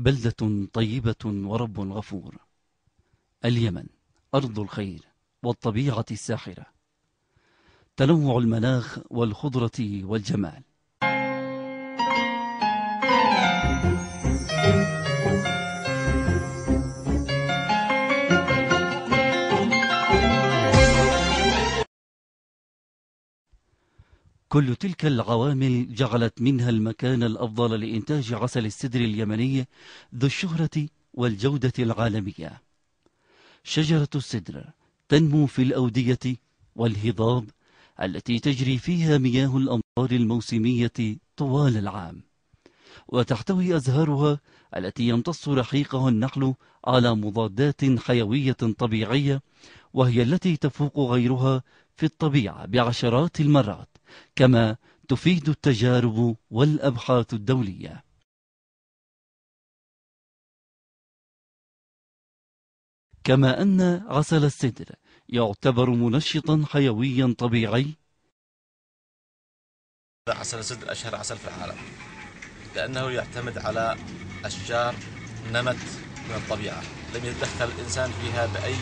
بلدة طيبة ورب غفور اليمن أرض الخير والطبيعة الساحرة تنوع المناخ والخضرة والجمال كل تلك العوامل جعلت منها المكان الأفضل لإنتاج عسل السدر اليمني ذو الشهرة والجودة العالمية شجرة السدر تنمو في الأودية والهضاب التي تجري فيها مياه الأمطار الموسمية طوال العام وتحتوي أزهارها التي يمتص رحيقها النحل على مضادات حيوية طبيعية وهي التي تفوق غيرها في الطبيعة بعشرات المرات كما تفيد التجارب والأبحاث الدولية كما أن عسل السدر يعتبر منشطا حيويا طبيعي عسل السدر أشهر عسل في العالم لأنه يعتمد على أشجار نمت من الطبيعة لم يتدخل الإنسان فيها بأي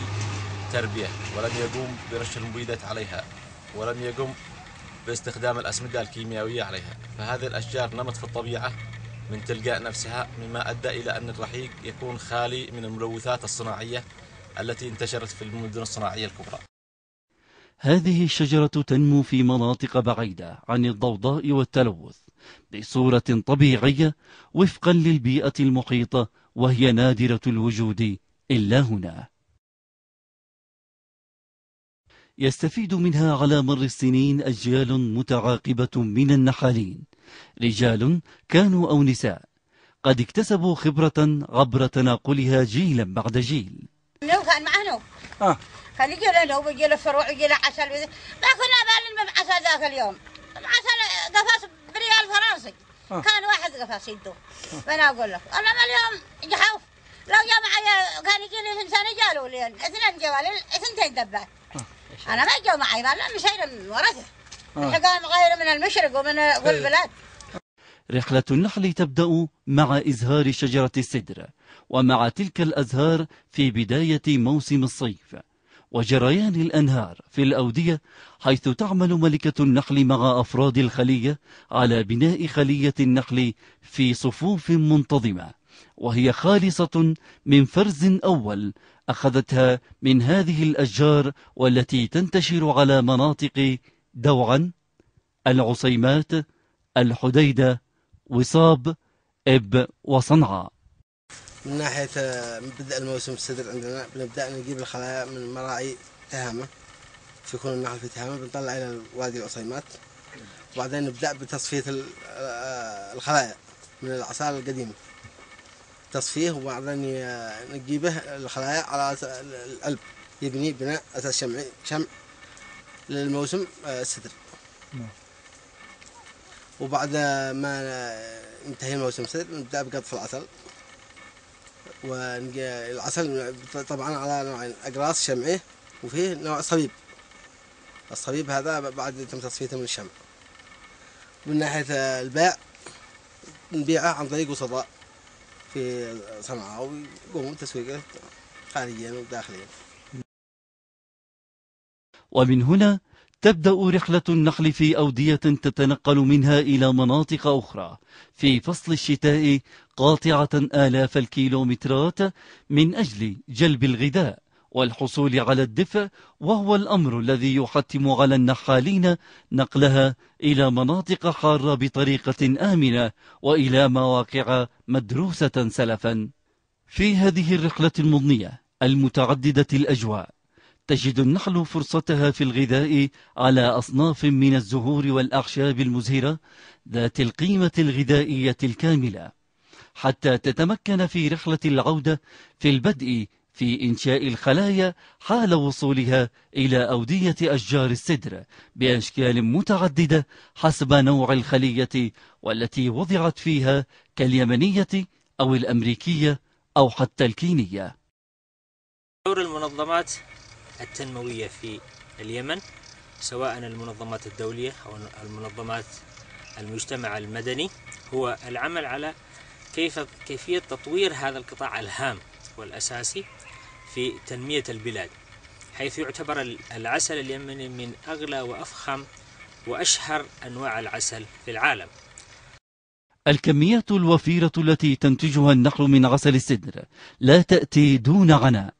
تربية ولم يقوم برش المبيدات عليها ولم يقوم باستخدام الأسمدة الكيميائية عليها فهذه الأشجار نمت في الطبيعة من تلقاء نفسها مما أدى إلى أن الرحيق يكون خالي من الملوثات الصناعية التي انتشرت في المدن الصناعية الكبرى هذه الشجرة تنمو في مناطق بعيدة عن الضوضاء والتلوث بصورة طبيعية وفقا للبيئة المحيطة وهي نادرة الوجود إلا هنا يستفيد منها على مر السنين أجيال متعاقبة من النحالين رجال كانوا أو نساء قد اكتسبوا خبرة عبر تناقلها جيلا بعد جيل لو كان معنا آه. كان يجي لنا ويجي له فروع ويجي له عسل ما كنا بالنا بعسل ذاك اليوم عسل قفاص بريال فرنسي آه. كان واحد قفاص يده آه. اقول لك انا اليوم جحوف لو جاء معي كان يجي لي انسان جالوا لي اثنين جوال اثنتين دبات انا ما جو معي لا مش من ورثه آه. الحكايه مغايره من المشرق ومن إيه. البلاد رحلة النحل تبدأ مع إزهار شجرة السدر ومع تلك الأزهار في بداية موسم الصيف وجريان الأنهار في الأودية حيث تعمل ملكة النحل مع أفراد الخلية على بناء خلية النحل في صفوف منتظمة وهي خالصة من فرز أول أخذتها من هذه الأشجار والتي تنتشر على مناطق دوعا العصيمات الحديدة وصاب إب وصنعاء من ناحية بدء الموسم السدر عندنا بنبدأ نجيب الخلايا من مراعي تهامة في كل النخل في تهامة بنطلع إلى وادي العصيمات وبعدين نبدأ بتصفية آه، الخلايا من العصارة القديمة تصفيه وبعدين نجيبه الخلايا على القلب يبني بناء اساس شمعي شمع للموسم آه، الصدر نعم. وبعد ما ينتهي الموسم الصدر نبدا بقطف العسل والعسل طبعا على نوعين اقراص شمعي وفيه نوع صليب الصليب هذا بعد تم تصفيته من الشمع من ناحيه البيع نبيعه عن طريق وسطاء في صنعاء ويقومون بتسويقه خارجيا وداخليا ومن هنا تبدأ رحلة النخل في أودية تتنقل منها إلى مناطق أخرى في فصل الشتاء قاطعة آلاف الكيلومترات من أجل جلب الغذاء والحصول على الدفء وهو الأمر الذي يحتم على النحالين نقلها إلى مناطق حارة بطريقة آمنة وإلى مواقع مدروسة سلفا في هذه الرحلة المضنية المتعددة الأجواء تجد النحل فرصتها في الغذاء على أصناف من الزهور والأعشاب المزهرة ذات القيمة الغذائية الكاملة حتى تتمكن في رحلة العودة في البدء في إنشاء الخلايا حال وصولها إلى أودية أشجار السدر بأشكال متعددة حسب نوع الخلية والتي وضعت فيها كاليمنية أو الأمريكية أو حتى الكينية دور المنظمات التنموية في اليمن سواء المنظمات الدولية أو المنظمات المجتمع المدني هو العمل على كيف كيفية تطوير هذا القطاع الهام والأساسي في تنمية البلاد حيث يعتبر العسل اليمني من أغلى وأفخم وأشهر أنواع العسل في العالم الكميات الوفيرة التي تنتجها النحل من عسل السدر لا تأتي دون عناء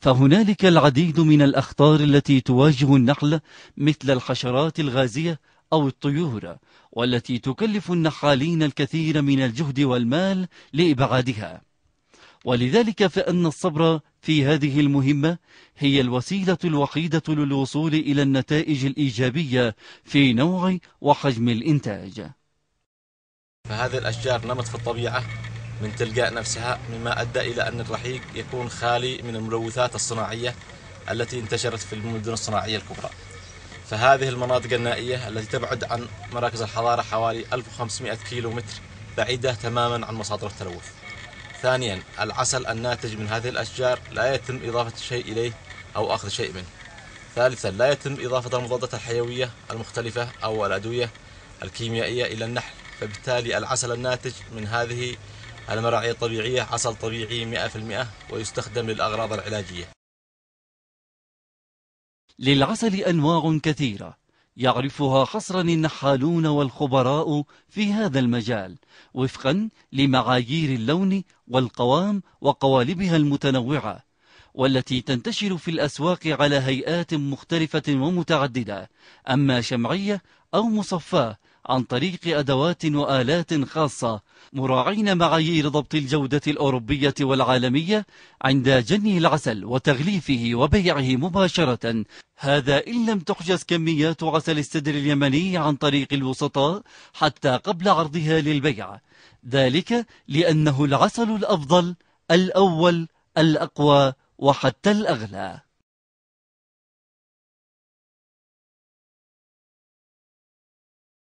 فهنالك العديد من الأخطار التي تواجه النحل مثل الحشرات الغازية أو الطيور والتي تكلف النحالين الكثير من الجهد والمال لإبعادها ولذلك فأن الصبر في هذه المهمة هي الوسيلة الوحيدة للوصول إلى النتائج الإيجابية في نوع وحجم الإنتاج فهذه الأشجار نمت في الطبيعة من تلقاء نفسها مما أدى إلى أن الرحيق يكون خالي من الملوثات الصناعية التي انتشرت في المدن الصناعية الكبرى فهذه المناطق النائية التي تبعد عن مراكز الحضارة حوالي 1500 كيلو متر بعيدة تماما عن مصادر التلوث ثانيا العسل الناتج من هذه الأشجار لا يتم إضافة شيء إليه أو أخذ شيء منه ثالثا لا يتم إضافة المضادات الحيوية المختلفة أو الأدوية الكيميائية إلى النحل فبالتالي العسل الناتج من هذه المراعي الطبيعية عسل طبيعي 100% ويستخدم للأغراض العلاجية للعسل أنواع كثيرة يعرفها حصرا النحالون والخبراء في هذا المجال وفقا لمعايير اللون والقوام وقوالبها المتنوعة والتي تنتشر في الأسواق على هيئات مختلفة ومتعددة أما شمعية أو مصفاة عن طريق أدوات وآلات خاصة مراعين معايير ضبط الجودة الأوروبية والعالمية عند جني العسل وتغليفه وبيعه مباشرة هذا إن لم تحجز كميات عسل السدر اليمني عن طريق الوسطاء حتى قبل عرضها للبيع ذلك لأنه العسل الأفضل الأول الأقوى وحتى الأغلى